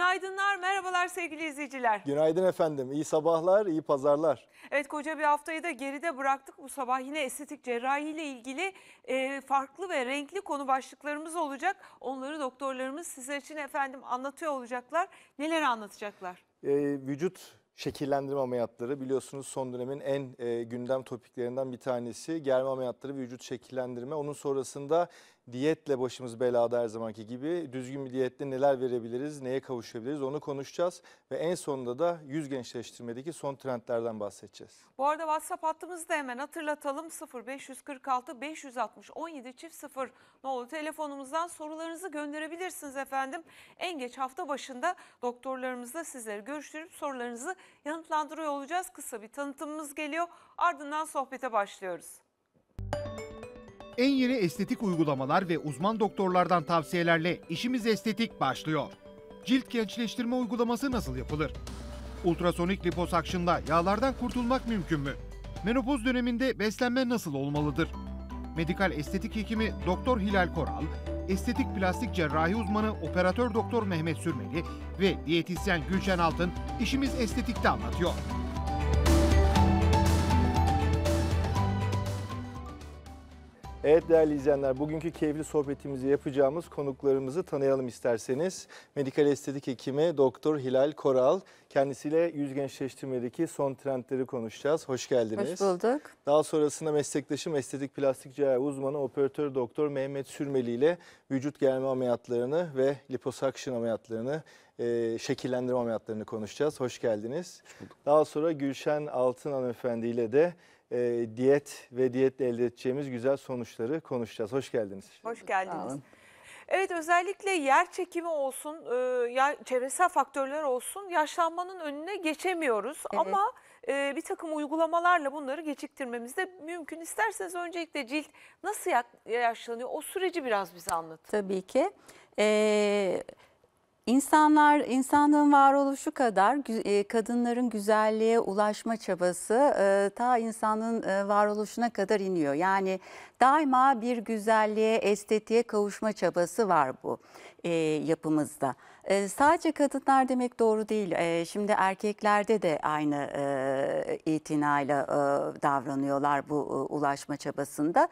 Günaydınlar, merhabalar sevgili izleyiciler. Günaydın efendim, iyi sabahlar, iyi pazarlar. Evet koca bir haftayı da geride bıraktık. Bu sabah yine estetik cerrahi ile ilgili e, farklı ve renkli konu başlıklarımız olacak. Onları doktorlarımız sizler için efendim anlatıyor olacaklar. Neler anlatacaklar? E, vücut şekillendirme ameliyatları biliyorsunuz son dönemin en e, gündem topiklerinden bir tanesi. Germe ameliyatları, vücut şekillendirme. Onun sonrasında diyetle başımız belada her zamanki gibi. Düzgün bir diyetle neler verebiliriz, neye kavuşabiliriz onu konuşacağız. Ve en sonunda da yüz gençleştirmedeki son trendlerden bahsedeceğiz. Bu arada WhatsApp hattımızı da hemen hatırlatalım. 0546 560 17 çift 0 oldu telefonumuzdan sorularınızı gönderebilirsiniz efendim. En geç hafta başında doktorlarımızla sizleri görüştürüp sorularınızı yanıtlandırıyor olacağız. Kısa bir tanıtımımız geliyor. Ardından sohbete başlıyoruz. Müzik en yeni estetik uygulamalar ve uzman doktorlardan tavsiyelerle işimiz estetik başlıyor. Cilt gençleştirme uygulaması nasıl yapılır? Ultrasonik liposakşınla yağlardan kurtulmak mümkün mü? Menopoz döneminde beslenme nasıl olmalıdır? Medikal estetik hekimi Doktor Hilal Koral, estetik plastik cerrahi uzmanı operatör doktor Mehmet Sürmeli ve diyetisyen Gülşen Altın işimiz estetikte anlatıyor. Evet değerli izleyenler, bugünkü keyifli sohbetimizi yapacağımız konuklarımızı tanıyalım isterseniz. Medikal estetik hekimi Doktor Hilal Koral. Kendisiyle yüz gençleştirmedeki son trendleri konuşacağız. Hoş geldiniz. Hoş bulduk. Daha sonrasında meslektaşım estetik plastik cerrahi uzmanı operatör doktor Mehmet Sürmeli ile vücut germe ameliyatlarını ve liposuction ameliyatlarını e, şekillendirme ameliyatlarını konuşacağız. Hoş geldiniz. Hoş bulduk. Daha sonra Gülşen Altın ile de e, diyet ve diyetle elde edeceğimiz güzel sonuçları konuşacağız. Hoş geldiniz. Hoş geldiniz. Evet özellikle yer çekimi olsun, e, ya, çevresel faktörler olsun yaşlanmanın önüne geçemiyoruz. Evet. Ama e, bir takım uygulamalarla bunları geciktirmemiz de mümkün. İsterseniz öncelikle cilt nasıl yaşlanıyor o süreci biraz bize anlatın. Tabii ki. Ee, İnsanlar, insanlığın varoluşu kadar e, kadınların güzelliğe ulaşma çabası e, ta insanın e, varoluşuna kadar iniyor. Yani daima bir güzelliğe, estetiğe kavuşma çabası var bu yapımızda. Sadece kadınlar demek doğru değil. Şimdi erkeklerde de aynı itinayla davranıyorlar bu ulaşma çabasında.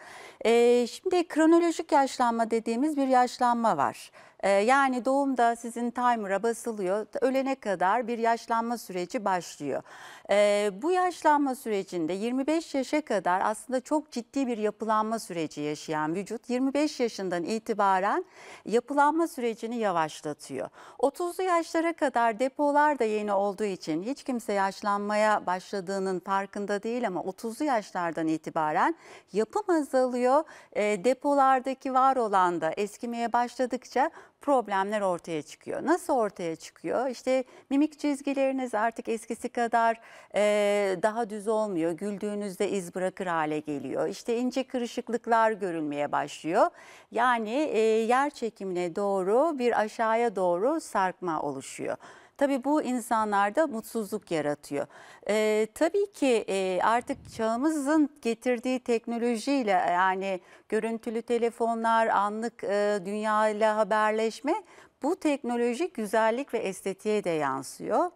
Şimdi kronolojik yaşlanma dediğimiz bir yaşlanma var. E, yani doğumda sizin timer'a basılıyor. Ölene kadar bir yaşlanma süreci başlıyor. Ee, bu yaşlanma sürecinde 25 yaşa kadar aslında çok ciddi bir yapılanma süreci yaşayan vücut 25 yaşından itibaren yapılanma sürecini yavaşlatıyor. 30'lu yaşlara kadar depolar da yeni olduğu için hiç kimse yaşlanmaya başladığının farkında değil ama 30'lu yaşlardan itibaren yapım azalıyor. Ee, depolardaki var olan da eskimeye başladıkça problemler ortaya çıkıyor. Nasıl ortaya çıkıyor? İşte mimik çizgileriniz artık eskisi kadar e, daha düz olmuyor. Güldüğünüzde iz bırakır hale geliyor. İşte ince kırışıklıklar görülmeye başlıyor. Yani e, yer çekimine doğru bir aşağıya doğru sarkma oluşuyor. Tabii bu insanlarda mutsuzluk yaratıyor. E, tabii ki e, artık çağımızın getirdiği teknolojiyle yani görüntülü telefonlar, anlık e, ile haberleşme bu teknolojik güzellik ve estetiğe de yansıyor.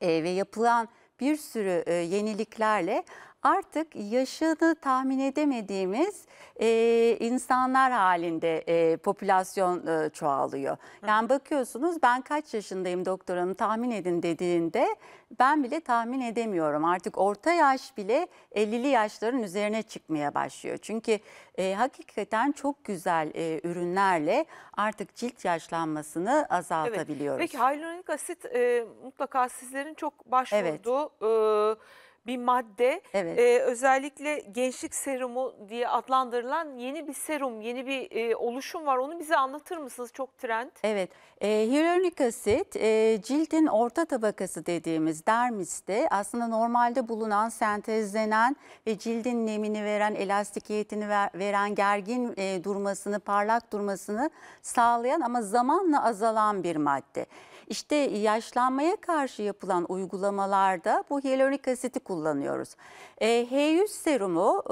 E, ve yapılan bir sürü e, yeniliklerle artık yaşını tahmin edemediğimiz e, insanlar halinde e, popülasyon e, çoğalıyor. Yani bakıyorsunuz ben kaç yaşındayım doktor tahmin edin dediğinde ben bile tahmin edemiyorum. Artık orta yaş bile 50'li yaşların üzerine çıkmaya başlıyor. Çünkü e, hakikaten çok güzel e, ürünlerle artık cilt yaşlanmasını azaltabiliyoruz. Evet. Peki hyaluronik asit e, mutlaka sizlerin çok başvurduğu... Evet. E, bir madde. Evet. Ee, özellikle gençlik serumu diye adlandırılan yeni bir serum, yeni bir e, oluşum var. Onu bize anlatır mısınız? Çok trend. Evet. E, hyaluronik asit e, cildin orta tabakası dediğimiz dermiste aslında normalde bulunan, sentezlenen ve cildin nemini veren, elastikiyetini ver, veren, gergin e, durmasını, parlak durmasını sağlayan ama zamanla azalan bir madde. İşte yaşlanmaya karşı yapılan uygulamalarda bu hyaluronik asiti kullanıyoruz. E, H100 serumu e,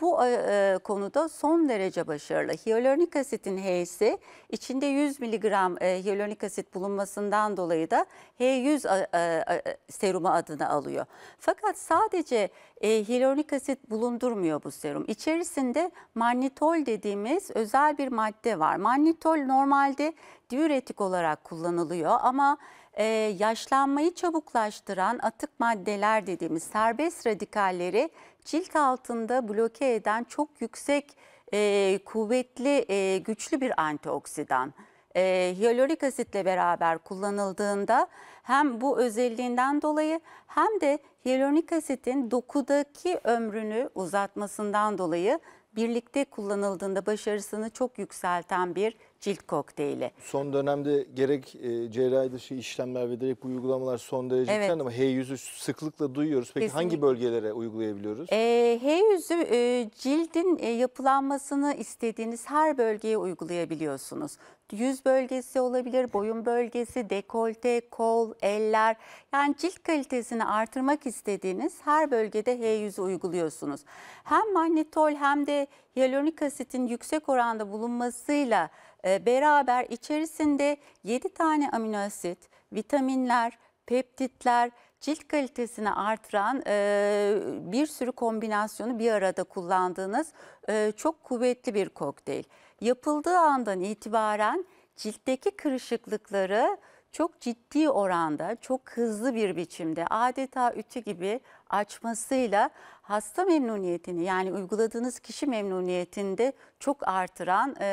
bu e, konuda son derece başarılı. Hyaluronik asitin H'si içinde 100 miligram e, hyaluronik asit bulunmasından dolayı da H100 serumu adını alıyor. Fakat sadece e, hyaluronik asit bulundurmuyor bu serum. İçerisinde mannitol dediğimiz özel bir madde var. Mannitol normalde asgari üretik olarak kullanılıyor ama e, yaşlanmayı çabuklaştıran atık maddeler dediğimiz serbest radikalleri cilt altında bloke eden çok yüksek e, kuvvetli e, güçlü bir antioksidan e, hyaluronik asitle beraber kullanıldığında hem bu özelliğinden dolayı hem de hyaluronik asitin dokudaki ömrünü uzatmasından dolayı birlikte kullanıldığında başarısını çok yükselten bir cilt kokteyli. Son dönemde gerek e, cerrahi dışı işlemler ve direkt bu uygulamalar son derece evet. ama h yüzü sıklıkla duyuyoruz. Peki Kesinlikle. hangi bölgelere uygulayabiliyoruz? E, h yüzü e, cildin e, yapılanmasını istediğiniz her bölgeye uygulayabiliyorsunuz yüz bölgesi olabilir, boyun bölgesi, dekolte, kol, eller. Yani cilt kalitesini artırmak istediğiniz her bölgede H100'ü uyguluyorsunuz. Hem magnetol hem de hyaluronik asitin yüksek oranda bulunmasıyla e, beraber içerisinde 7 tane amino asit, vitaminler, peptitler, cilt kalitesini artıran e, bir sürü kombinasyonu bir arada kullandığınız e, çok kuvvetli bir kokteyl yapıldığı andan itibaren ciltteki kırışıklıkları çok ciddi oranda, çok hızlı bir biçimde adeta ütü gibi açmasıyla hasta memnuniyetini yani uyguladığınız kişi memnuniyetinde çok artıran e,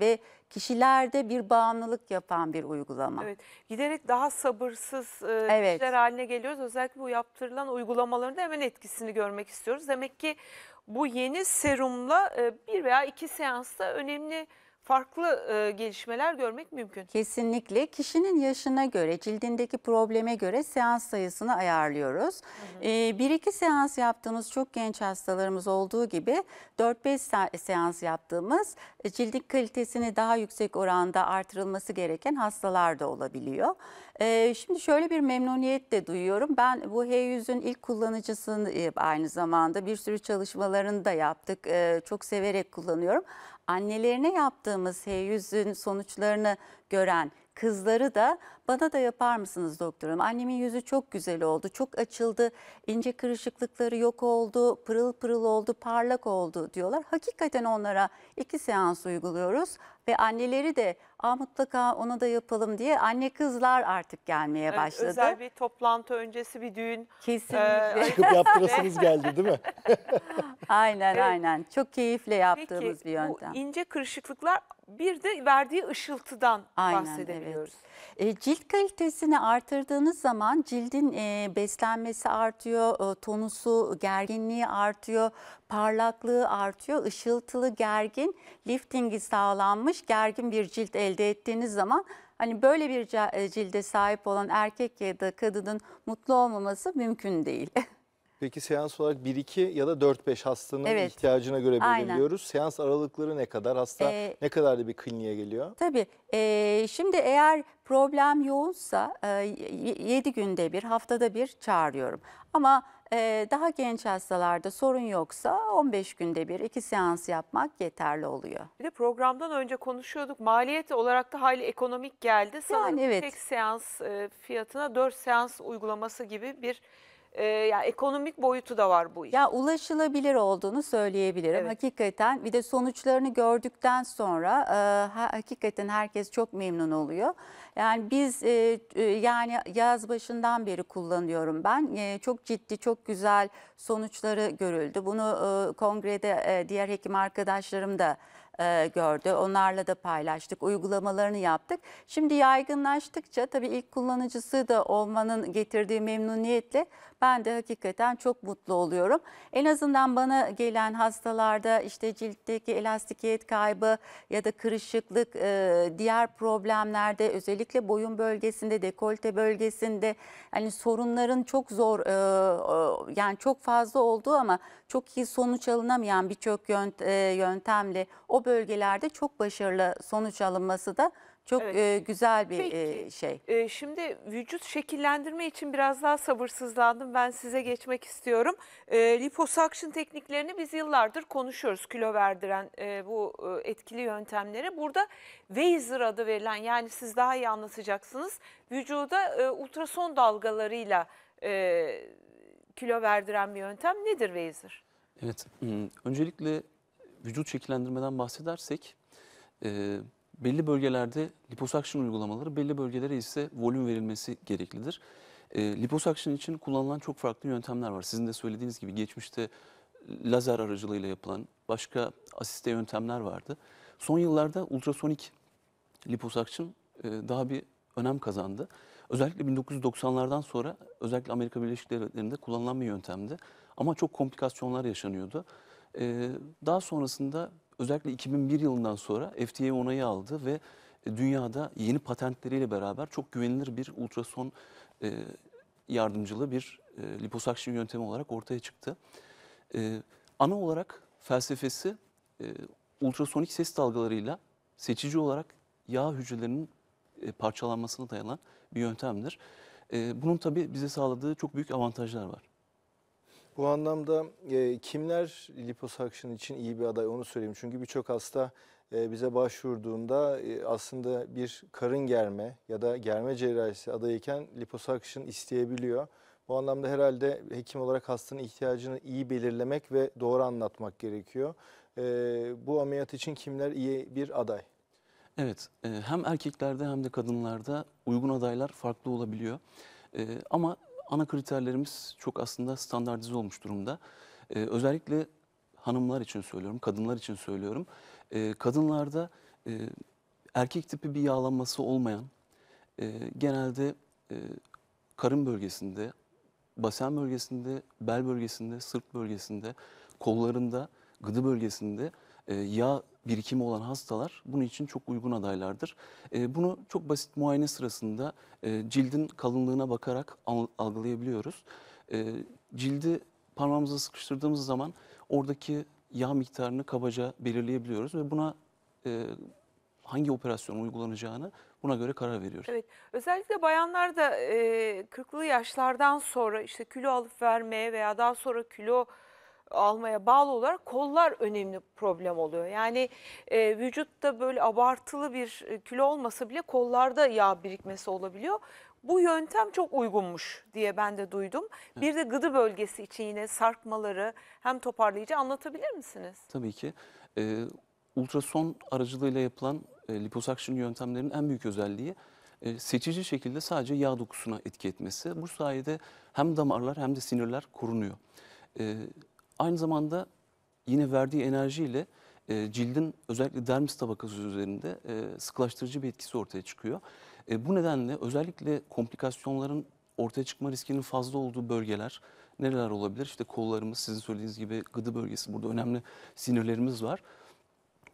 ve kişilerde bir bağımlılık yapan bir uygulama. Evet, giderek daha sabırsız e, evet. kişiler haline geliyoruz. Özellikle bu yaptırılan uygulamaların da hemen etkisini görmek istiyoruz. Demek ki bu yeni serumla e, bir veya iki seansta önemli farklı e, gelişmeler görmek mümkün. Kesinlikle kişinin yaşına göre, cildindeki probleme göre seans sayısını ayarlıyoruz. E, bir iki seans yaptığımız çok genç hastalarımız olduğu gibi 4-5 seans yaptığımız e, cildin kalitesini daha yüksek oranda artırılması gereken hastalar da olabiliyor. E, şimdi şöyle bir memnuniyet de duyuyorum. Ben bu H100'ün ilk kullanıcısını e, aynı zamanda bir sürü çalışmalarını da yaptık. E, çok severek kullanıyorum annelerine yaptığımız H100'ün sonuçlarını gören kızları da bana da yapar mısınız doktorum? Annemin yüzü çok güzel oldu, çok açıldı, ince kırışıklıkları yok oldu, pırıl pırıl oldu, parlak oldu diyorlar. Hakikaten onlara iki seans uyguluyoruz ve anneleri de Aa, mutlaka ona da yapalım diye anne kızlar artık gelmeye başladı. özel bir toplantı öncesi bir düğün. Kesinlikle. Çıkıp ee, yaptırasınız geldi değil mi? aynen aynen. Çok keyifle yaptığımız Peki bir yöntem. bu ince kırışıklıklar bir de verdiği ışıltıdan Aynen, bahsedebiliyoruz. Evet. E, cilt kalitesini artırdığınız zaman cildin e, beslenmesi artıyor, e, tonusu, gerginliği artıyor, parlaklığı artıyor, ışıltılı, gergin, liftingi sağlanmış, gergin bir cilt elde ettiğiniz zaman hani böyle bir cilde sahip olan erkek ya da kadının mutlu olmaması mümkün değil. Peki seans olarak 1-2 ya da 4-5 hastanın Evet. ihtiyacına göre Aynen. belirliyoruz. Seans aralıkları ne kadar? Hasta Ee, ne kadar da bir kliniğe geliyor? Tabii. eee, şimdi eğer problem yoğunsa 7 e, günde bir, haftada bir çağırıyorum. Ama eee, daha genç hastalarda sorun yoksa 15 günde bir iki seans yapmak yeterli oluyor. Bir de programdan önce konuşuyorduk. Maliyet olarak da hali ekonomik geldi. Sanırım Yani evet. tek seans e, fiyatına 4 seans uygulaması gibi bir e, ee, yani ekonomik boyutu da var bu iş. Ya ulaşılabilir olduğunu söyleyebilirim. Evet. Hakikaten bir de sonuçlarını gördükten sonra e, hakikaten herkes çok memnun oluyor. Yani biz e, e, yani yaz başından beri kullanıyorum ben. E, çok ciddi, çok güzel sonuçları görüldü. Bunu e, kongrede e, diğer hekim arkadaşlarım da e, gördü. Onlarla da paylaştık, uygulamalarını yaptık. Şimdi yaygınlaştıkça tabii ilk kullanıcısı da olmanın getirdiği memnuniyetle ben de hakikaten çok mutlu oluyorum. En azından bana gelen hastalarda işte ciltteki elastikiyet kaybı ya da kırışıklık, e, diğer problemlerde özellikle boyun bölgesinde, dekolte bölgesinde hani sorunların çok zor e, yani çok fazla olduğu ama çok iyi sonuç alınamayan birçok yöntemle o bölgelerde çok başarılı sonuç alınması da çok evet. E, güzel bir Peki, e, şey. E, şimdi vücut şekillendirme için biraz daha sabırsızlandım. Ben size geçmek istiyorum. liposuction tekniklerini biz yıllardır konuşuyoruz. Kilo verdiren bu etkili yöntemleri. Burada Weiser adı verilen yani siz daha iyi anlatacaksınız. Vücuda ultrason dalgalarıyla kilo verdiren bir yöntem nedir Weiser? Evet. Hmm, öncelikle vücut şekillendirmeden bahsedersek e, belli bölgelerde liposuction uygulamaları belli bölgelere ise volüm verilmesi gereklidir. E, liposuction için kullanılan çok farklı yöntemler var. Sizin de söylediğiniz gibi geçmişte lazer aracılığıyla yapılan başka asiste yöntemler vardı. Son yıllarda ultrasonik liposuction e, daha bir önem kazandı. Özellikle 1990'lardan sonra özellikle Amerika Birleşik Devletleri'nde kullanılan bir yöntemdi. Ama çok komplikasyonlar yaşanıyordu. Ee, daha sonrasında özellikle 2001 yılından sonra FDA onayı aldı ve e, dünyada yeni patentleriyle beraber çok güvenilir bir ultrason e, yardımcılı bir e, liposakşın yöntemi olarak ortaya çıktı. E, ana olarak felsefesi e, ultrasonik ses dalgalarıyla seçici olarak yağ hücrelerinin e, parçalanmasına dayanan bir yöntemdir. E, bunun tabii bize sağladığı çok büyük avantajlar var. Bu anlamda e, kimler liposakşın için iyi bir aday onu söyleyeyim. Çünkü birçok hasta e, bize başvurduğunda e, aslında bir karın germe ya da germe cerrahisi adayıken liposakşın isteyebiliyor. Bu anlamda herhalde hekim olarak hastanın ihtiyacını iyi belirlemek ve doğru anlatmak gerekiyor. E, bu ameliyat için kimler iyi bir aday? Evet, e, hem erkeklerde hem de kadınlarda uygun adaylar farklı olabiliyor. E, ama ana kriterlerimiz çok aslında standartize olmuş durumda. E, özellikle hanımlar için söylüyorum, kadınlar için söylüyorum. E, kadınlarda e, erkek tipi bir yağlanması olmayan, e, genelde e, karın bölgesinde, basen bölgesinde, bel bölgesinde, sırt bölgesinde, kollarında, gıdı bölgesinde e, yağ birikimi olan hastalar bunun için çok uygun adaylardır. E, bunu çok basit muayene sırasında e, cildin kalınlığına bakarak algılayabiliyoruz. E, cildi parmağımıza sıkıştırdığımız zaman oradaki yağ miktarını kabaca belirleyebiliyoruz ve buna e, hangi operasyon uygulanacağını buna göre karar veriyoruz. Evet özellikle bayanlarda e, 40'lı yaşlardan sonra işte kilo alıp vermeye veya daha sonra kilo almaya bağlı olarak kollar önemli problem oluyor. Yani e, vücutta böyle abartılı bir e, kilo olmasa bile kollarda yağ birikmesi olabiliyor. Bu yöntem çok uygunmuş diye ben de duydum. Bir de gıdı bölgesi için yine sarkmaları hem toparlayıcı anlatabilir misiniz? Tabii ki. Ee, ultrason aracılığıyla yapılan e, liposakşın yöntemlerinin en büyük özelliği e, seçici şekilde sadece yağ dokusuna etki etmesi. Bu sayede hem damarlar hem de sinirler korunuyor. E, Aynı zamanda yine verdiği enerjiyle e, cildin özellikle dermis tabakası üzerinde e, sıklaştırıcı bir etkisi ortaya çıkıyor. E, bu nedenle özellikle komplikasyonların ortaya çıkma riskinin fazla olduğu bölgeler neler olabilir? İşte kollarımız sizin söylediğiniz gibi gıdı bölgesi burada önemli sinirlerimiz var.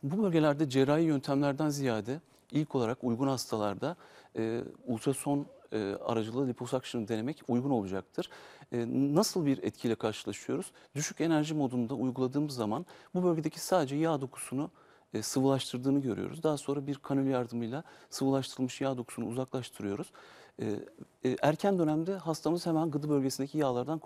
Bu bölgelerde cerrahi yöntemlerden ziyade ilk olarak uygun hastalarda e, ultrason e, aracılığı liposuction denemek uygun olacaktır. E, nasıl bir etkiyle karşılaşıyoruz? Düşük enerji modunda uyguladığımız zaman bu bölgedeki sadece yağ dokusunu e, sıvılaştırdığını görüyoruz. Daha sonra bir kanül yardımıyla sıvılaştırılmış yağ dokusunu uzaklaştırıyoruz. E, e, erken dönemde hastamız hemen gıdı bölgesindeki yağlardan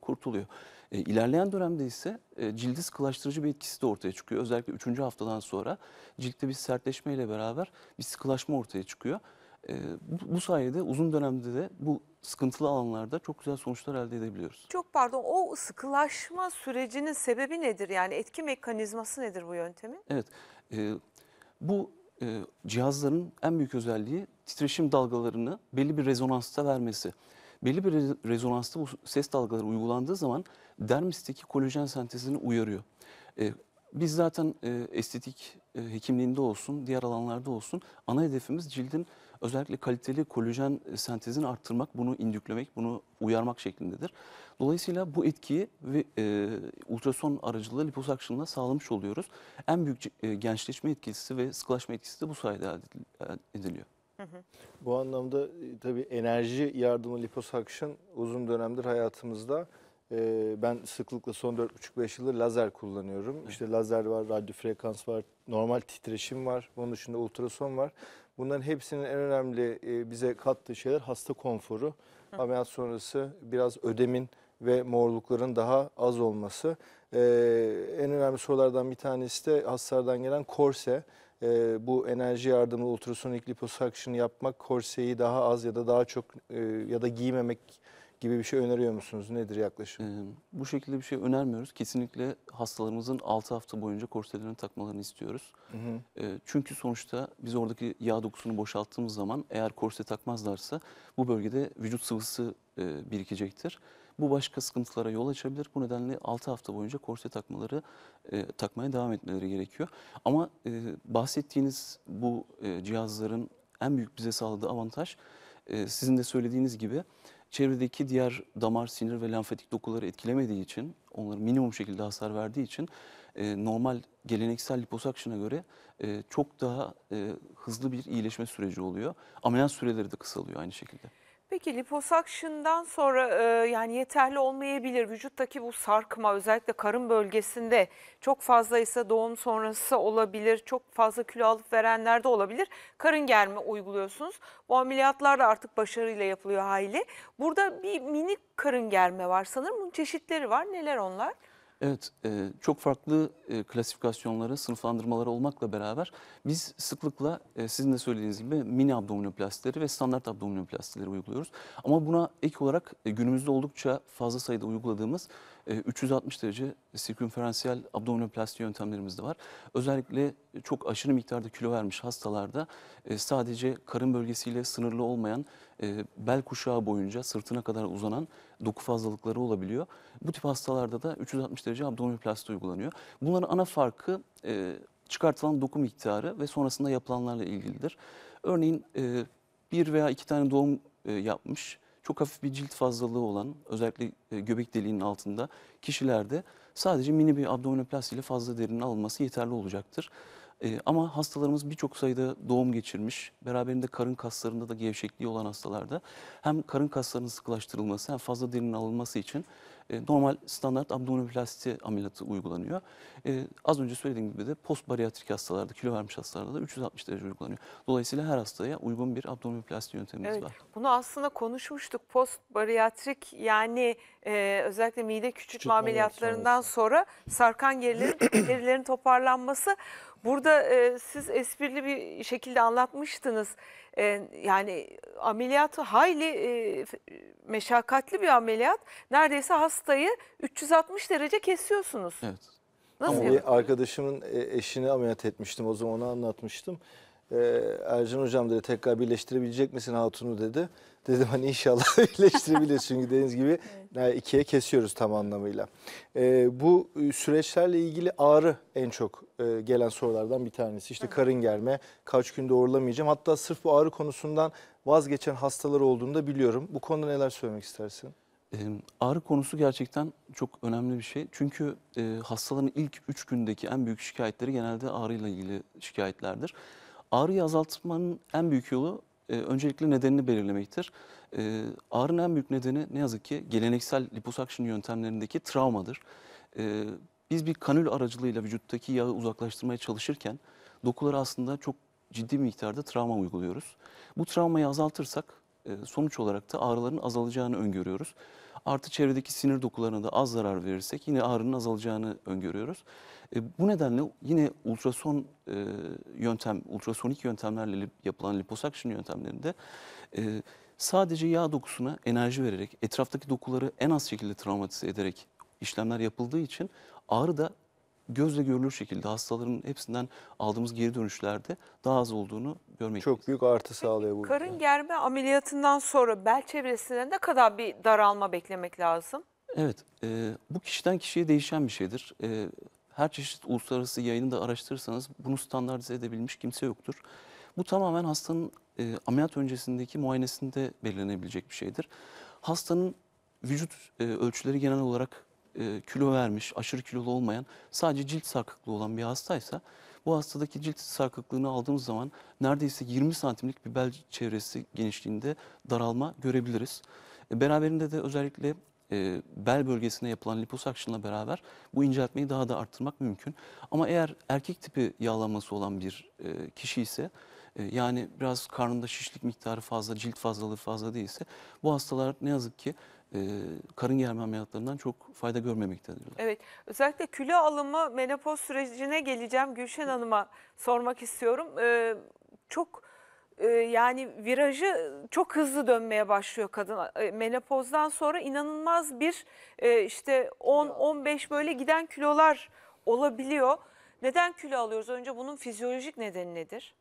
kurtuluyor. E, ilerleyen dönemde ise e, cildi sıkılaştırıcı bir etkisi de ortaya çıkıyor. Özellikle 3. haftadan sonra ciltte bir sertleşme ile beraber bir sıkılaşma ortaya çıkıyor. E, bu, bu sayede uzun dönemde de bu sıkıntılı alanlarda çok güzel sonuçlar elde edebiliyoruz. Çok pardon o sıkılaşma sürecinin sebebi nedir? Yani etki mekanizması nedir bu yöntemin? Evet e, bu e, cihazların en büyük özelliği titreşim dalgalarını belli bir rezonansta vermesi. Belli bir rezonansta bu ses dalgaları uygulandığı zaman dermisteki kolajen sentezini uyarıyor. E, biz zaten e, estetik e, hekimliğinde olsun, diğer alanlarda olsun ana hedefimiz cildin özellikle kaliteli kolajen e, sentezini arttırmak, bunu indüklemek, bunu uyarmak şeklindedir. Dolayısıyla bu etkiyi ve e, ultrason aracılığıyla liposakşınla sağlamış oluyoruz. En büyük e, gençleşme etkisi ve sıkılaşma etkisi de bu sayede ediliyor. Bu anlamda e, tabii enerji yardımı liposakşın uzun dönemdir hayatımızda. ben sıklıkla son 4,5-5 yıldır lazer kullanıyorum. İşte lazer var, radyo frekans var, normal titreşim var. Bunun dışında ultrason var. Bunların hepsinin en önemli e, bize kattığı şeyler hasta konforu, Hı. ameliyat sonrası biraz ödemin ve morlukların daha az olması. E, en önemli sorulardan bir tanesi de hastalardan gelen korse. Ee, bu enerji yardımlı ultrasonik liposuction yapmak korseyi daha az ya da daha çok e, ya da giymemek gibi bir şey öneriyor musunuz? Nedir yaklaşım? Ee, bu şekilde bir şey önermiyoruz. Kesinlikle hastalarımızın 6 hafta boyunca korselerini takmalarını istiyoruz. Hı hı. Ee, çünkü sonuçta biz oradaki yağ dokusunu boşalttığımız zaman eğer korse takmazlarsa bu bölgede vücut sıvısı e, birikecektir. Bu başka sıkıntılara yol açabilir. Bu nedenle 6 hafta boyunca korse takmaları e, takmaya devam etmeleri gerekiyor. Ama e, bahsettiğiniz bu e, cihazların en büyük bize sağladığı avantaj e, sizin de söylediğiniz gibi çevredeki diğer damar, sinir ve lenfatik dokuları etkilemediği için, onları minimum şekilde hasar verdiği için e, normal geleneksel liposakşına göre e, çok daha e, hızlı bir iyileşme süreci oluyor. Ameliyat süreleri de kısalıyor aynı şekilde. Peki liposakşından sonra e, yani yeterli olmayabilir. Vücuttaki bu sarkma özellikle karın bölgesinde çok fazlaysa doğum sonrası olabilir. Çok fazla kilo alıp verenlerde olabilir. Karın germi uyguluyorsunuz. Bu ameliyatlar da artık başarıyla yapılıyor hali. Burada bir minik karın germe var sanırım. Bunun çeşitleri var. Neler onlar? Evet, e, çok farklı e, klasifikasyonlara, sınıflandırmalara olmakla beraber biz sıklıkla e, sizin de söylediğiniz gibi mini abdominoplastileri ve standart abdominoplastileri uyguluyoruz. Ama buna ek olarak e, günümüzde oldukça fazla sayıda uyguladığımız e, 360 derece sirkümferansiyel abdominoplasti yöntemlerimiz de var. Özellikle çok aşırı miktarda kilo vermiş hastalarda e, sadece karın bölgesiyle sınırlı olmayan e, bel kuşağı boyunca sırtına kadar uzanan doku fazlalıkları olabiliyor. Bu tip hastalarda da 360 derece abdominoplasti uygulanıyor. Bunların ana farkı e, çıkartılan doku miktarı ve sonrasında yapılanlarla ilgilidir. Örneğin e, bir veya iki tane doğum e, yapmış, çok hafif bir cilt fazlalığı olan özellikle e, göbek deliğinin altında kişilerde sadece mini bir abdominoplasti ile fazla derinin alınması yeterli olacaktır. E, ama hastalarımız birçok sayıda doğum geçirmiş. Beraberinde karın kaslarında da gevşekliği olan hastalarda hem karın kaslarının sıkılaştırılması hem fazla derinin alınması için e, normal standart abdominoplasti ameliyatı uygulanıyor. E, az önce söylediğim gibi de post bariyatrik hastalarda, kilo vermiş hastalarda da 360 derece uygulanıyor. Dolayısıyla her hastaya uygun bir abdominoplasti yöntemimiz evet, var. Bunu aslında konuşmuştuk. Post bariyatrik yani e, özellikle mide küçük ameliyatlarından sonra sarkan gerilerin, gerilerin toparlanması. Burada e, siz esprili bir şekilde anlatmıştınız. E, yani ameliyatı hayli e, meşakkatli bir ameliyat. Neredeyse hastayı 360 derece kesiyorsunuz. Evet. Nasıl Ama bir arkadaşımın e, eşini ameliyat etmiştim. O zaman onu anlatmıştım e, Ercan hocam dedi tekrar birleştirebilecek misin Hatun'u dedi. Dedim hani inşallah birleştirebiliriz çünkü dediğiniz gibi yani ikiye kesiyoruz tam anlamıyla. E, bu süreçlerle ilgili ağrı en çok e, gelen sorulardan bir tanesi. İşte karın germe, kaç gün doğrulamayacağım. Hatta sırf bu ağrı konusundan vazgeçen hastalar olduğunu da biliyorum. Bu konuda neler söylemek istersin? E, ağrı konusu gerçekten çok önemli bir şey. Çünkü e, hastaların ilk 3 gündeki en büyük şikayetleri genelde ağrıyla ilgili şikayetlerdir. Ağrıyı azaltmanın en büyük yolu e, öncelikle nedenini belirlemektir. E, ağrının en büyük nedeni ne yazık ki geleneksel liposuction yöntemlerindeki travmadır. E, biz bir kanül aracılığıyla vücuttaki yağı uzaklaştırmaya çalışırken dokulara aslında çok ciddi miktarda travma uyguluyoruz. Bu travmayı azaltırsak e, sonuç olarak da ağrıların azalacağını öngörüyoruz artı çevredeki sinir dokularına da az zarar verirsek yine ağrının azalacağını öngörüyoruz. E, bu nedenle yine ultrason e, yöntem, ultrasonik yöntemlerle yapılan liposuction yöntemlerinde e, sadece yağ dokusuna enerji vererek, etraftaki dokuları en az şekilde travmatize ederek işlemler yapıldığı için ağrı da gözle görülür şekilde hastaların hepsinden aldığımız geri dönüşlerde daha az olduğunu görmekteyiz. Çok büyük artı sağlıyor bu. Karın germe ameliyatından sonra bel çevresinde ne kadar bir daralma beklemek lazım? Evet, e, bu kişiden kişiye değişen bir şeydir. E, her çeşit uluslararası yayını da araştırırsanız bunu standartize edebilmiş kimse yoktur. Bu tamamen hastanın e, ameliyat öncesindeki muayenesinde belirlenebilecek bir şeydir. Hastanın vücut e, ölçüleri genel olarak e, kilo vermiş, aşırı kilolu olmayan, sadece cilt sarkıklığı olan bir hastaysa bu hastadaki cilt sarkıklığını aldığımız zaman neredeyse 20 santimlik bir bel çevresi genişliğinde daralma görebiliriz. E, beraberinde de özellikle e, bel bölgesine yapılan liposakşınla beraber bu inceltmeyi daha da arttırmak mümkün. Ama eğer erkek tipi yağlanması olan bir kişi ise yani biraz karnında şişlik miktarı fazla, cilt fazlalığı fazla değilse bu hastalar ne yazık ki e, karın germe ameliyatlarından çok fayda görmemektedirler. Evet özellikle kilo alımı menopoz sürecine geleceğim Gülşen Hanım'a sormak istiyorum. E, çok e, yani virajı çok hızlı dönmeye başlıyor kadın. E, menopozdan sonra inanılmaz bir e, işte 10-15 böyle giden kilolar olabiliyor. Neden kilo alıyoruz? Önce bunun fizyolojik nedeni nedir?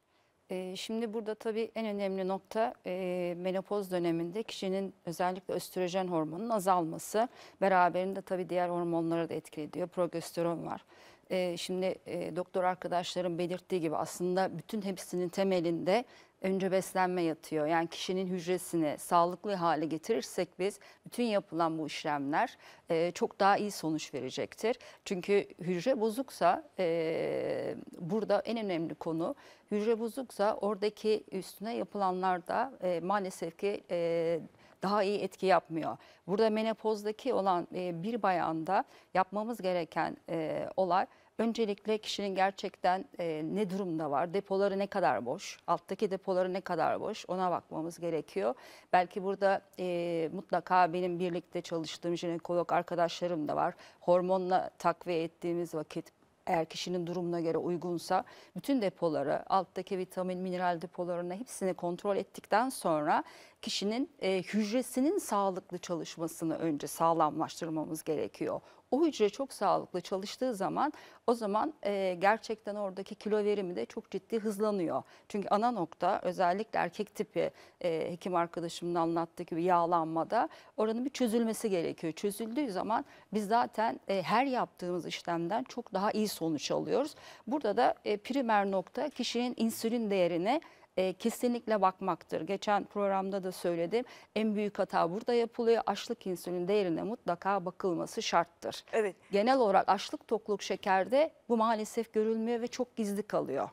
Ee, şimdi burada tabii en önemli nokta e, menopoz döneminde kişinin özellikle östrojen hormonunun azalması. Beraberinde tabii diğer hormonlara da etki ediyor. Progesteron var. Ee, şimdi e, doktor arkadaşlarım belirttiği gibi aslında bütün hepsinin temelinde önce beslenme yatıyor. Yani kişinin hücresini sağlıklı hale getirirsek biz bütün yapılan bu işlemler e, çok daha iyi sonuç verecektir. Çünkü hücre bozuksa e, burada en önemli konu hücre bozuksa oradaki üstüne yapılanlar da e, maalesef ki... E, daha iyi etki yapmıyor. Burada menopozdaki olan e, bir bayanda yapmamız gereken e, olay öncelikle kişinin gerçekten e, ne durumda var, depoları ne kadar boş, alttaki depoları ne kadar boş ona bakmamız gerekiyor. Belki burada e, mutlaka benim birlikte çalıştığım jinekolog arkadaşlarım da var. Hormonla takviye ettiğimiz vakit eğer kişinin durumuna göre uygunsa bütün depoları, alttaki vitamin, mineral depolarını hepsini kontrol ettikten sonra kişinin e, hücresinin sağlıklı çalışmasını önce sağlamlaştırmamız gerekiyor o hücre çok sağlıklı çalıştığı zaman o zaman e, gerçekten oradaki kilo verimi de çok ciddi hızlanıyor. Çünkü ana nokta özellikle erkek tipi e, hekim arkadaşımın anlattığı gibi yağlanmada oranın bir çözülmesi gerekiyor. Çözüldüğü zaman biz zaten e, her yaptığımız işlemden çok daha iyi sonuç alıyoruz. Burada da e, primer nokta kişinin insülin değerini e, kesinlikle bakmaktır. Geçen programda da söyledim. En büyük hata burada yapılıyor. Açlık insülin değerine mutlaka bakılması şarttır. Evet. Genel olarak açlık tokluk şekerde bu maalesef görülmüyor ve çok gizli kalıyor.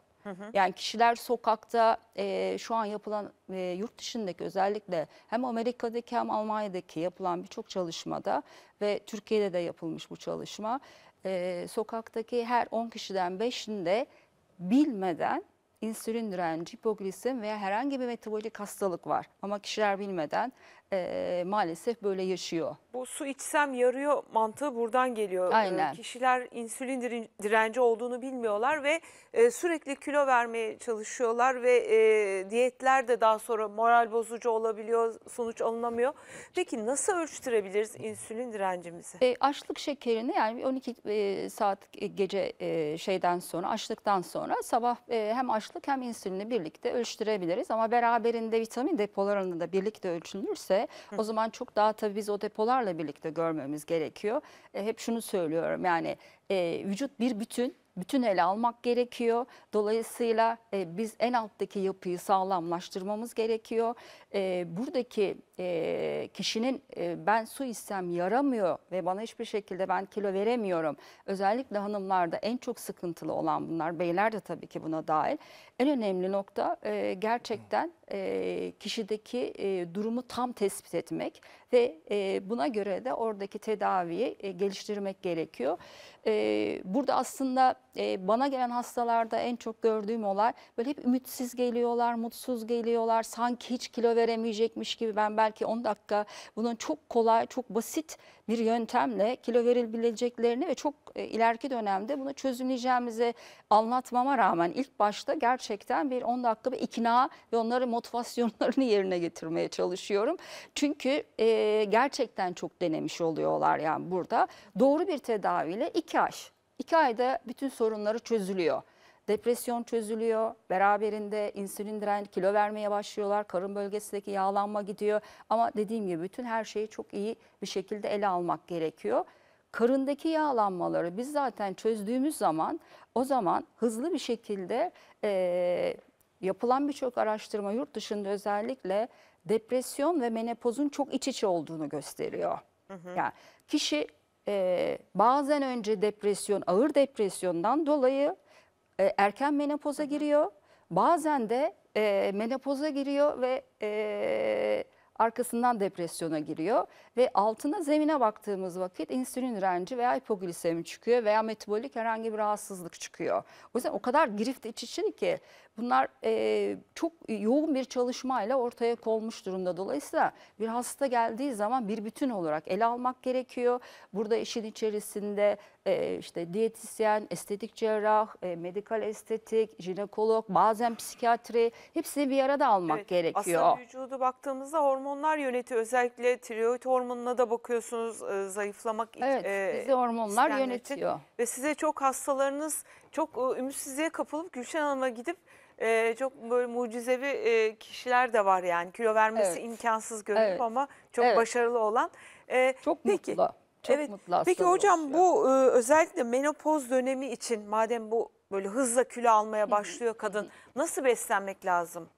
Yani kişiler sokakta e, şu an yapılan e, yurt dışındaki özellikle hem Amerika'daki hem Almanya'daki yapılan birçok çalışmada ve Türkiye'de de yapılmış bu çalışma. E, sokaktaki her 10 kişiden 5'inde bilmeden insülin direnci, hipoglisem veya herhangi bir metabolik hastalık var. Ama kişiler bilmeden e, maalesef böyle yaşıyor. Bu su içsem yarıyor mantığı buradan geliyor. Aynen. E, kişiler insülin direnci olduğunu bilmiyorlar ve e, sürekli kilo vermeye çalışıyorlar ve e, diyetler de daha sonra moral bozucu olabiliyor, sonuç alınamıyor. Peki nasıl ölçtürebiliriz insülin direncimizi? E, açlık şekerini yani 12 e, saat gece e, şeyden sonra açlıktan sonra sabah e, hem açlık hem insülini birlikte ölçtürebiliriz ama beraberinde vitamin depolarını da birlikte ölçülürse o zaman çok daha tabii biz o depolarla birlikte görmemiz gerekiyor. E, hep şunu söylüyorum yani e, vücut bir bütün bütün ele almak gerekiyor. Dolayısıyla e, biz en alttaki yapıyı sağlamlaştırmamız gerekiyor. E, buradaki e, kişinin e, ben su içsem yaramıyor ve bana hiçbir şekilde ben kilo veremiyorum. Özellikle hanımlarda en çok sıkıntılı olan bunlar. Beyler de tabii ki buna dahil. En önemli nokta e, gerçekten e, kişideki e, durumu tam tespit etmek ve e, buna göre de oradaki tedaviyi e, geliştirmek gerekiyor. E, burada aslında e, bana gelen hastalarda en çok gördüğüm olay böyle hep ümitsiz geliyorlar, mutsuz geliyorlar. Sanki hiç kilo veremeyecekmiş gibi ben belki 10 dakika bunun çok kolay, çok basit bir yöntemle kilo verilebileceklerini ve çok e, ileriki dönemde bunu çözümleyeceğimizi anlatmama rağmen ilk başta gerçekten bir 10 dakika bir ikna ve onların motivasyonlarını yerine getirmeye çalışıyorum. Çünkü e, gerçekten çok denemiş oluyorlar yani burada. Doğru bir tedaviyle iki aş 2 ayda bütün sorunları çözülüyor. Depresyon çözülüyor, beraberinde insülin direnci, kilo vermeye başlıyorlar, karın bölgesindeki yağlanma gidiyor. Ama dediğim gibi bütün her şeyi çok iyi bir şekilde ele almak gerekiyor. Karındaki yağlanmaları biz zaten çözdüğümüz zaman o zaman hızlı bir şekilde e, yapılan birçok araştırma yurt dışında özellikle depresyon ve menopozun çok iç içe olduğunu gösteriyor. Hı hı. Yani kişi e, bazen önce depresyon, ağır depresyondan dolayı e, erken menopoza giriyor. Bazen de e, menopoza giriyor ve e, arkasından depresyona giriyor. Ve altına zemine baktığımız vakit insülin direnci veya hipoglisemi çıkıyor veya metabolik herhangi bir rahatsızlık çıkıyor. O yüzden o kadar girift iç için ki Bunlar e, çok yoğun bir çalışmayla ortaya konmuş durumda. Dolayısıyla bir hasta geldiği zaman bir bütün olarak ele almak gerekiyor. Burada işin içerisinde e, işte diyetisyen, estetik cerrah, e, medikal estetik, jinekolog, bazen psikiyatri hepsini bir arada almak evet, gerekiyor. Aslında vücudu baktığımızda hormonlar yönetiyor. Özellikle tiroid hormonuna da bakıyorsunuz e, zayıflamak. Evet, e, bizi hormonlar yönetiyor. Ve size çok hastalarınız çok e, ümitsizliğe kapılıp Gülşen Hanım'a gidip e, çok böyle mucizevi e, kişiler de var yani. Kilo vermesi Evet. imkansız görünüyor Evet. ama çok Evet. başarılı olan. E, Çok peki, mutlu. Çok evet. mutlu Peki hocam oluyor. bu e, özellikle menopoz dönemi için madem bu böyle hızla kilo almaya başlıyor kadın nasıl beslenmek lazım?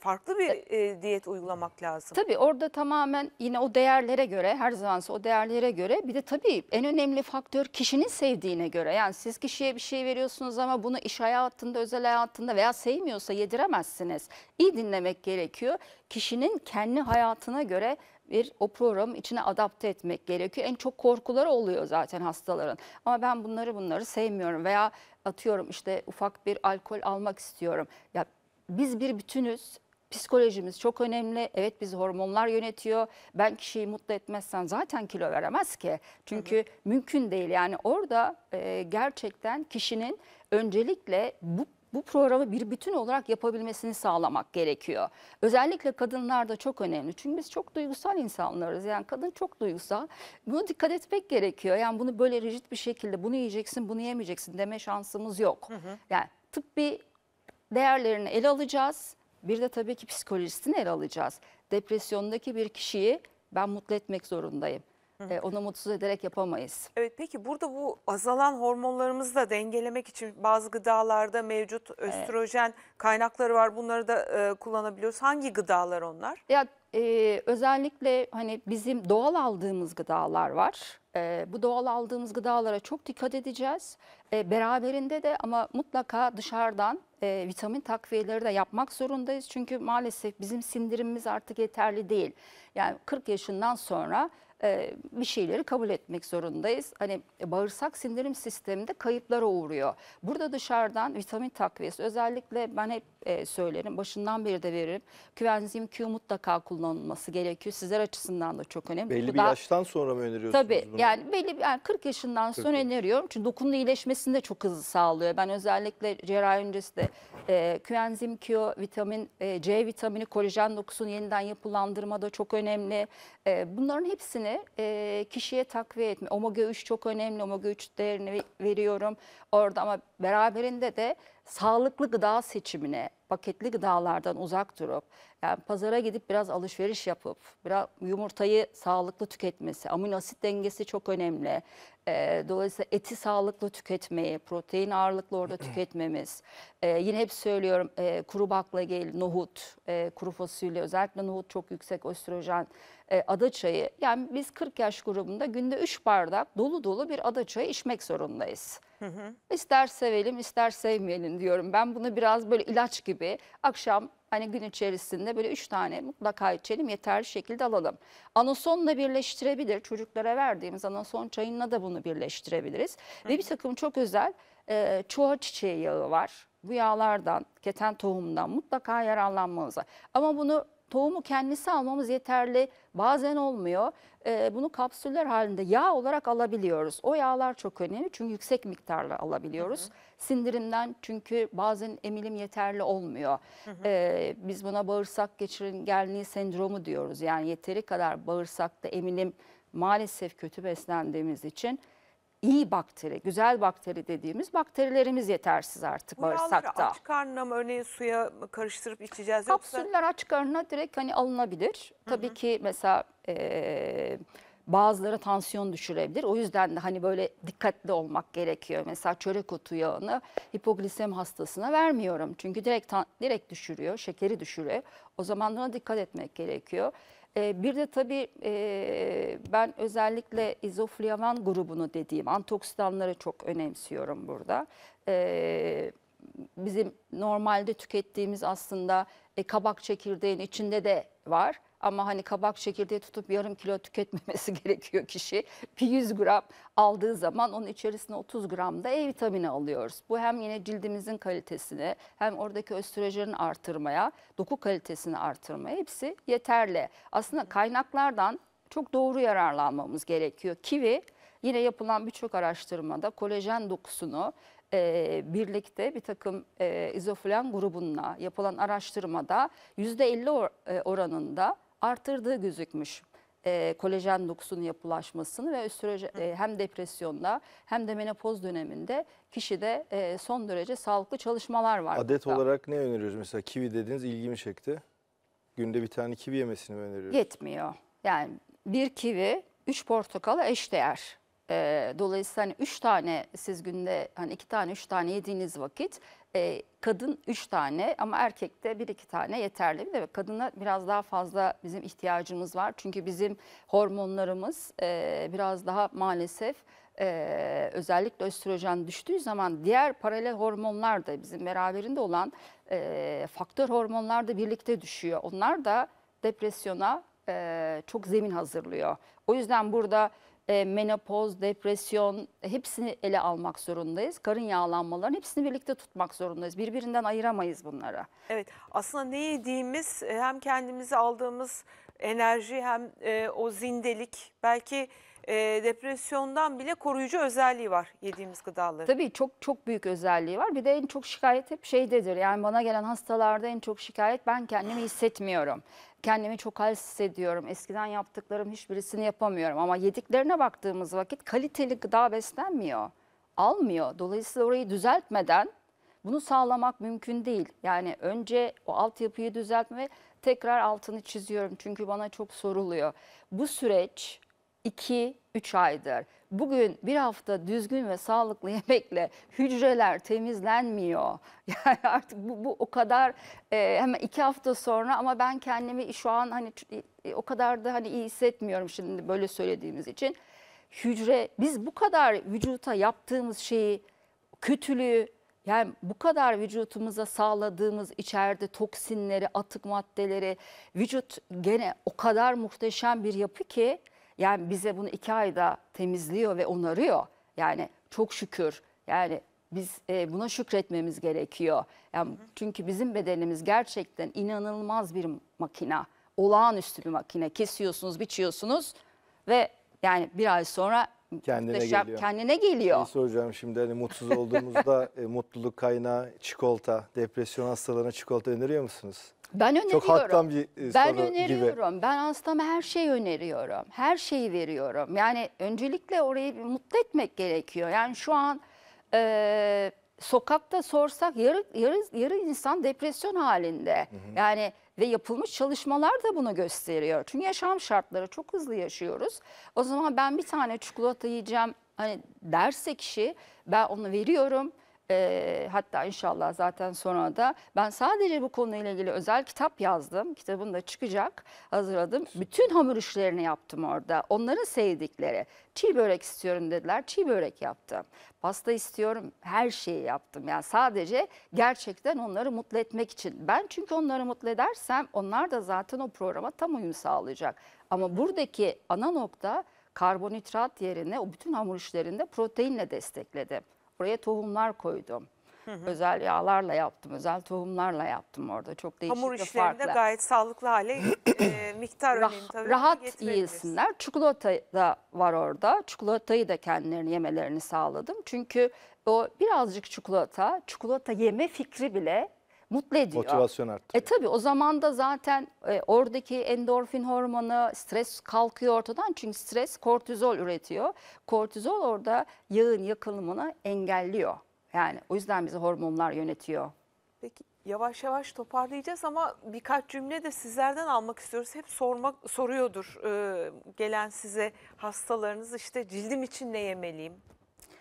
farklı bir e, diyet uygulamak lazım. Tabii orada tamamen yine o değerlere göre her zamansa o değerlere göre bir de tabii en önemli faktör kişinin sevdiğine göre. Yani siz kişiye bir şey veriyorsunuz ama bunu iş hayatında, özel hayatında veya sevmiyorsa yediremezsiniz. İyi dinlemek gerekiyor. Kişinin kendi hayatına göre bir o programı içine adapte etmek gerekiyor. En çok korkuları oluyor zaten hastaların. Ama ben bunları bunları sevmiyorum veya atıyorum işte ufak bir alkol almak istiyorum. Ya biz bir bütünüz. Psikolojimiz çok önemli. Evet biz hormonlar yönetiyor. Ben kişiyi mutlu etmezsen zaten kilo veremez ki. Çünkü evet. mümkün değil. Yani orada e, gerçekten kişinin öncelikle bu bu programı bir bütün olarak yapabilmesini sağlamak gerekiyor. Özellikle kadınlar da çok önemli. Çünkü biz çok duygusal insanlarız. Yani kadın çok duygusal. Buna dikkat etmek gerekiyor. Yani bunu böyle rigid bir şekilde bunu yiyeceksin, bunu yemeyeceksin deme şansımız yok. Hı hı. Yani tıbbi değerlerini ele alacağız. Bir de tabii ki psikolojisini ele alacağız. Depresyondaki bir kişiyi ben mutlu etmek zorundayım. E, onu mutsuz ederek yapamayız. Evet peki burada bu azalan hormonlarımızı da dengelemek için bazı gıdalarda mevcut östrojen evet. kaynakları var. Bunları da e, kullanabiliyoruz. Hangi gıdalar onlar? Ya e, özellikle hani bizim doğal aldığımız gıdalar var. E, bu doğal aldığımız gıdalara çok dikkat edeceğiz. E, beraberinde de ama mutlaka dışarıdan e, vitamin takviyeleri de yapmak zorundayız. Çünkü maalesef bizim sindirimimiz artık yeterli değil. Yani 40 yaşından sonra e, bir şeyleri kabul etmek zorundayız. Hani bağırsak sindirim sisteminde kayıplara uğruyor. Burada dışarıdan vitamin takviyesi özellikle ben hep e, söylerim başından beri de veririm. Küvenzim Q mutlaka kullanılması gerekiyor. Sizler açısından da çok önemli. Belli bir da, yaştan sonra mı öneriyorsunuz tabii, bunu? yani belli yani 40 yaşından 40. sonra öneriyorum. Çünkü dokunun iyileşmesini de çok hızlı sağlıyor. Ben özellikle cerrahi öncesi de e, küvenzim Q, vitamin e, C vitamini, kolajen dokusunun yeniden yapılandırmada çok önemli. E, bunların hepsini yine e, kişiye takviye etme. Omega 3 çok önemli. Omega 3 değerini veriyorum orada ama beraberinde de sağlıklı gıda seçimine, paketli gıdalardan uzak durup, yani pazara gidip biraz alışveriş yapıp, biraz yumurtayı sağlıklı tüketmesi, amino asit dengesi çok önemli. E, dolayısıyla eti sağlıklı tüketmeyi, protein ağırlıklı orada tüketmemiz. E, yine hep söylüyorum e, kuru baklagil, nohut, e, kuru fasulye, özellikle nohut çok yüksek östrojen, e, ada çayı. Yani biz 40 yaş grubunda günde 3 bardak dolu dolu bir ada çayı içmek zorundayız. Hı hı. İster sevelim ister sevmeyelim diyorum. Ben bunu biraz böyle ilaç gibi akşam hani gün içerisinde böyle üç tane mutlaka içelim yeterli şekilde alalım. Anasonla birleştirebilir. Çocuklara verdiğimiz anason çayına da bunu birleştirebiliriz. Hı hı. Ve bir takım çok özel e, çoğa çiçeği yağı var. Bu yağlardan, keten tohumdan mutlaka yararlanmanızı. Ama bunu tohumu kendisi almamız yeterli bazen olmuyor. E, bunu kapsüller halinde yağ olarak alabiliyoruz. O yağlar çok önemli çünkü yüksek miktarla alabiliyoruz. Hı hı. Sindirimden çünkü bazen emilim yeterli olmuyor. Hı hı. E, biz buna bağırsak geçirgenliği sendromu diyoruz. Yani yeteri kadar bağırsakta emilim maalesef kötü beslendiğimiz için iyi bakteri, güzel bakteri dediğimiz bakterilerimiz yetersiz artık Bu aç karnına mı örneğin suya karıştırıp içeceğiz Kapsüller yoksa? Kapsüller aç karnına direkt hani alınabilir. Hı -hı. Tabii ki mesela e, bazıları tansiyon düşürebilir. O yüzden de hani böyle dikkatli olmak gerekiyor. Mesela çörek otu yağını hipoglisem hastasına vermiyorum. Çünkü direkt direkt düşürüyor, şekeri düşürüyor. O zamanlara dikkat etmek gerekiyor. Ee, bir de tabii e, ben özellikle izoflavan grubunu dediğim antoksidanları çok önemsiyorum burada. Ee, bizim normalde tükettiğimiz aslında e, kabak çekirdeğin içinde de var. Ama hani kabak çekirdeği tutup yarım kilo tüketmemesi gerekiyor kişi. Bir 100 gram aldığı zaman onun içerisine 30 gram da E vitamini alıyoruz. Bu hem yine cildimizin kalitesini hem oradaki östrojenin artırmaya, doku kalitesini artırmaya hepsi yeterli. Aslında kaynaklardan çok doğru yararlanmamız gerekiyor. Kivi yine yapılan birçok araştırmada kolajen dokusunu e, birlikte bir takım e, izofilen grubunla yapılan araştırmada %50 or e, oranında artırdığı gözükmüş. E, kolajen dokusunun yapılaşmasını ve östrojen, e, hem depresyonda hem de menopoz döneminde kişide e, son derece sağlıklı çalışmalar var. Adet burada. olarak ne öneriyoruz? Mesela kivi dediniz ilgimi çekti. Günde bir tane kivi yemesini mi öneriyoruz? Yetmiyor. Yani bir kivi üç portakala eşdeğer. E, dolayısıyla hani üç tane siz günde hani iki tane üç tane yediğiniz vakit e, kadın üç tane ama erkekte bir iki tane yeterli. Bir de kadına biraz daha fazla bizim ihtiyacımız var. Çünkü bizim hormonlarımız e, biraz daha maalesef e, özellikle östrojen düştüğü zaman diğer paralel hormonlar da bizim beraberinde olan e, faktör hormonlar da birlikte düşüyor. Onlar da depresyona e, çok zemin hazırlıyor. O yüzden burada e, menopoz, depresyon hepsini ele almak zorundayız. Karın yağlanmaların hepsini birlikte tutmak zorundayız. Birbirinden ayıramayız bunları. Evet aslında ne yediğimiz e, hem kendimizi aldığımız enerji hem e, o zindelik belki e, depresyondan bile koruyucu özelliği var yediğimiz gıdaların. Tabii çok çok büyük özelliği var. Bir de en çok şikayet hep şeydedir. Yani bana gelen hastalarda en çok şikayet ben kendimi hissetmiyorum kendimi çok halsiz hissediyorum. Eskiden yaptıklarım hiçbirisini yapamıyorum ama yediklerine baktığımız vakit kaliteli gıda beslenmiyor. Almıyor. Dolayısıyla orayı düzeltmeden bunu sağlamak mümkün değil. Yani önce o altyapıyı düzeltme ve tekrar altını çiziyorum. Çünkü bana çok soruluyor. Bu süreç 2-3 aydır. Bugün bir hafta düzgün ve sağlıklı yemekle hücreler temizlenmiyor. Yani artık bu, bu o kadar e, hemen iki hafta sonra ama ben kendimi şu an hani o kadar da hani iyi hissetmiyorum şimdi böyle söylediğimiz için. Hücre biz bu kadar vücuta yaptığımız şeyi kötülüğü yani bu kadar vücutumuza sağladığımız içeride toksinleri, atık maddeleri, vücut gene o kadar muhteşem bir yapı ki yani bize bunu iki ayda temizliyor ve onarıyor. Yani çok şükür. Yani biz e, buna şükretmemiz gerekiyor. Yani çünkü bizim bedenimiz gerçekten inanılmaz bir makina. Olağanüstü bir makine. Kesiyorsunuz, biçiyorsunuz ve yani bir ay sonra kendine geliyor. Kendine geliyor. Şey soracağım şimdi hani mutsuz olduğumuzda e, mutluluk kaynağı çikolata, depresyon hastalarına çikolata öneriyor musunuz? Ben öneriyorum. Çok halktan bir e, ben öneriyorum. Gibi. Ben hastama her şeyi öneriyorum. Her şeyi veriyorum. Yani öncelikle orayı mutlu etmek gerekiyor. Yani şu an e, sokakta sorsak yarı, yarı, yarı insan depresyon halinde. Hı hı. Yani ve yapılmış çalışmalar da bunu gösteriyor. Çünkü yaşam şartları çok hızlı yaşıyoruz. O zaman ben bir tane çikolata yiyeceğim hani derse kişi ben onu veriyorum. E, hatta inşallah zaten sonra da ben sadece bu konuyla ilgili özel kitap yazdım. Kitabım da çıkacak. Hazırladım. Bütün hamur işlerini yaptım orada. Onların sevdikleri. Çiğ börek istiyorum dediler. Çiğ börek yaptım. Pasta istiyorum. Her şeyi yaptım. Yani sadece gerçekten onları mutlu etmek için. Ben çünkü onları mutlu edersem onlar da zaten o programa tam uyum sağlayacak. Ama buradaki ana nokta karbonhidrat yerine o bütün hamur işlerinde proteinle destekledim. Buraya tohumlar koydum. Hı hı. Özel yağlarla yaptım, özel tohumlarla yaptım orada. Çok değişik Hamur ve farklı. Hamur gayet sağlıklı hale e, miktar Rah önemli tabii. Rahat yiyesinler. Çikolata da var orada. Çikolatayı da kendilerini yemelerini sağladım. Çünkü o birazcık çikolata, çikolata yeme fikri bile mutlu ediyor. Motivasyon arttırıyor. E tabii o zaman da zaten e, oradaki endorfin hormonu, stres kalkıyor ortadan. Çünkü stres kortizol üretiyor. Kortizol orada yağın yakılımını engelliyor. Yani o yüzden bizi hormonlar yönetiyor. Peki yavaş yavaş toparlayacağız ama birkaç cümle de sizlerden almak istiyoruz. Hep sormak soruyordur e, gelen size hastalarınız işte cildim için ne yemeliyim?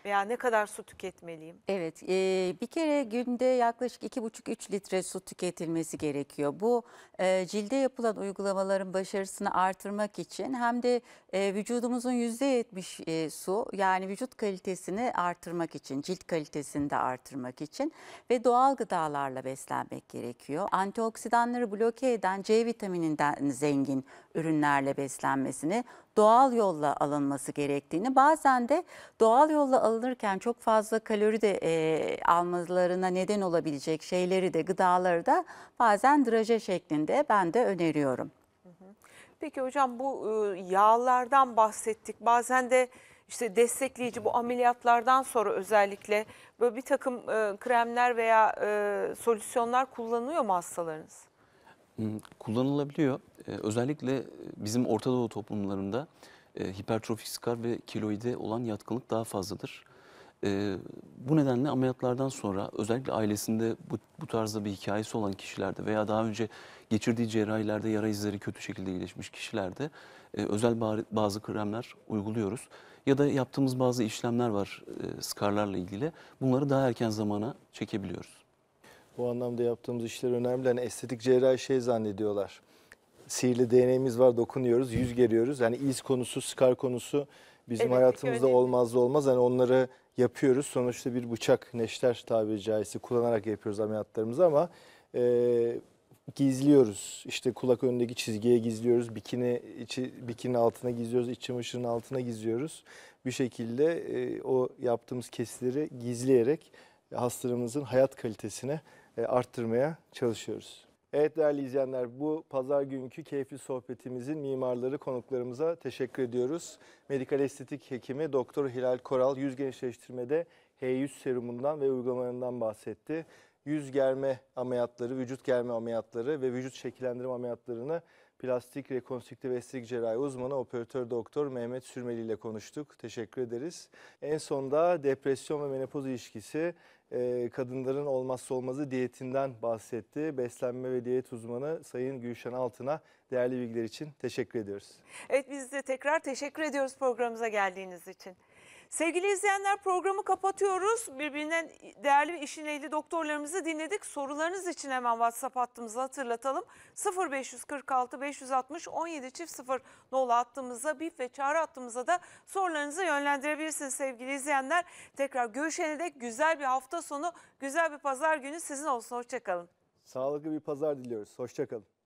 Veya ne kadar su tüketmeliyim? Evet, e, bir kere günde yaklaşık 2,5-3 litre su tüketilmesi gerekiyor. Bu e, cilde yapılan uygulamaların başarısını artırmak için hem de e, vücudumuzun %70 e, su yani vücut kalitesini artırmak için, cilt kalitesini de artırmak için ve doğal gıdalarla beslenmek gerekiyor. Antioksidanları bloke eden C vitamininden zengin ürünlerle beslenmesini, doğal yolla alınması gerektiğini bazen de doğal yolla alınırken çok fazla kalori de e, almalarına neden olabilecek şeyleri de gıdaları da bazen draje şeklinde ben de öneriyorum. Peki hocam bu ıı, yağlardan bahsettik. Bazen de işte destekleyici bu ameliyatlardan sonra özellikle böyle bir takım ıı, kremler veya ıı, solüsyonlar kullanıyor mu hastalarınız? Kullanılabiliyor. Ee, özellikle e, bizim Orta Doğu toplumlarında e, hipertrofik skar ve kiloide olan yatkınlık daha fazladır. E, bu nedenle ameliyatlardan sonra özellikle ailesinde bu, bu tarzda bir hikayesi olan kişilerde veya daha önce geçirdiği cerrahilerde yara izleri kötü şekilde iyileşmiş kişilerde e, özel bazı kremler uyguluyoruz. Ya da yaptığımız bazı işlemler var e, skarlarla ilgili. Bunları daha erken zamana çekebiliyoruz. Bu anlamda yaptığımız işler önemli. Yani estetik cerrahi şey zannediyorlar. Sihirli DNA'miz var dokunuyoruz, yüz geriyoruz. Yani iz konusu, skar konusu bizim Evet, hayatımızda önemli. olmazsa olmaz. Yani onları yapıyoruz. Sonuçta bir bıçak, neşter tabiri caizse kullanarak yapıyoruz ameliyatlarımızı ama e, gizliyoruz. İşte kulak önündeki çizgiye gizliyoruz. Bikini içi, bikini altına gizliyoruz. iç çamaşırının altına gizliyoruz. Bir şekilde e, o yaptığımız kesileri gizleyerek hastalarımızın hayat kalitesine e, arttırmaya çalışıyoruz. Evet değerli izleyenler bu pazar günkü keyifli sohbetimizin mimarları konuklarımıza teşekkür ediyoruz. Medikal estetik hekimi Doktor Hilal Koral yüz gençleştirmede H100 serumundan ve uygulamalarından bahsetti. Yüz germe ameliyatları, vücut germe ameliyatları ve vücut şekillendirme ameliyatlarını plastik rekonstrüktif estetik cerrahi uzmanı operatör doktor Mehmet Sürmeli ile konuştuk. Teşekkür ederiz. En sonda depresyon ve menopoz ilişkisi e, kadınların olmazsa olmazı diyetinden bahsetti. Beslenme ve diyet uzmanı Sayın Gülşen Altın'a değerli bilgiler için teşekkür ediyoruz. Evet biz de tekrar teşekkür ediyoruz programımıza geldiğiniz için. Sevgili izleyenler programı kapatıyoruz. Birbirinden değerli ve işin ehli doktorlarımızı dinledik. Sorularınız için hemen WhatsApp hattımızı hatırlatalım. 0546 560 17 çift 0 nolu hattımıza, bip ve çağrı hattımıza da sorularınızı yönlendirebilirsiniz sevgili izleyenler. Tekrar görüşene dek güzel bir hafta sonu, güzel bir pazar günü sizin olsun. Hoşçakalın. Sağlıklı bir pazar diliyoruz. Hoşçakalın.